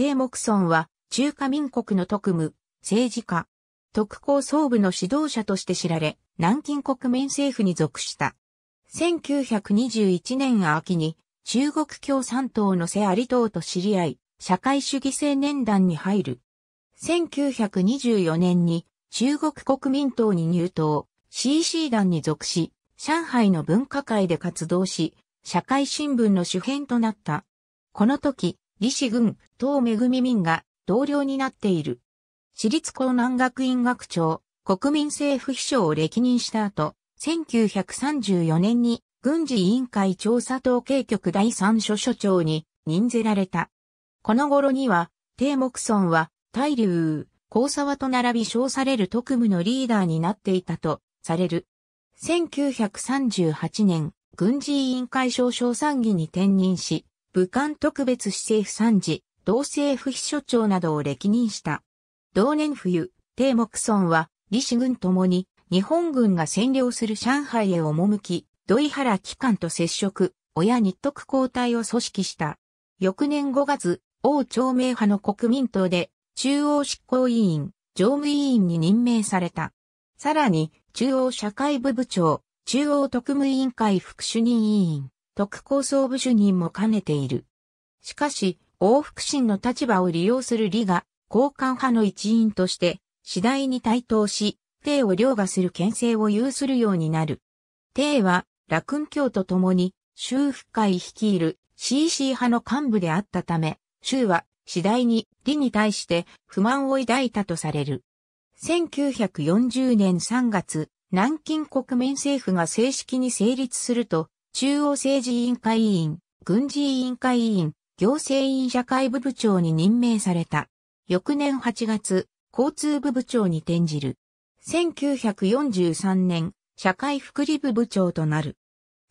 ク木村は中華民国の特務、政治家、特攻総部の指導者として知られ、南京国民政府に属した。1921年秋に中国共産党の瀬有党と知り合い、社会主義青年団に入る。1924年に中国国民党に入党、CC 団に属し、上海の文化会で活動し、社会新聞の主編となった。この時、李氏軍、東恵民が同僚になっている。私立江南学院学長、国民政府秘書を歴任した後、1934年に軍事委員会調査統計局第三所所長に任ぜられた。この頃には、帝木村は、大流、高沢と並び称される特務のリーダーになっていたとされる。1938年、軍事委員会少将参議に転任し、武漢特別市政府参事、同政府秘書長などを歴任した。同年冬、帝木村は、李氏軍ともに、日本軍が占領する上海へ赴き、土井原機関と接触、親日徳交代を組織した。翌年5月、王朝明派の国民党で、中央執行委員、常務委員に任命された。さらに、中央社会部部長、中央特務委員会副主任委員、特攻総部主任も兼ねている。しかし、王福神の立場を利用する李が、交換派の一員として、次第に台頭し、帝を凌駕する権勢を有するようになる。帝は、羅君教と共に、州府会率いる CC 派の幹部であったため、州は次第に李に対して不満を抱いたとされる。1940年3月、南京国民政府が正式に成立すると、中央政治委員会委員、軍事委員会委員、行政委員社会部部長に任命された。翌年8月、交通部部長に転じる。1943年、社会福利部部長となる。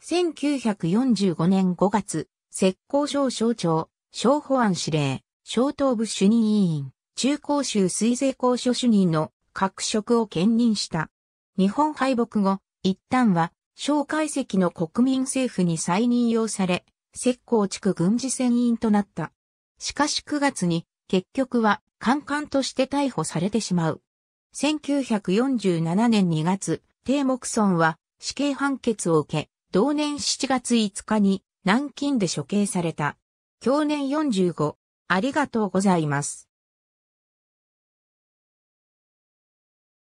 1945年5月、浙江省省庁、省保安司令、省東部主任委員、中高州水税公所主任の各職を兼任した。日本敗北後、一旦は蒋介石の国民政府に再任用され、石膏地区軍事船員となった。しかし9月に、結局は、官官として逮捕されてしまう。1947年2月、帝木村は死刑判決を受け、同年7月5日に南京で処刑された。去年45、ありがとうございます。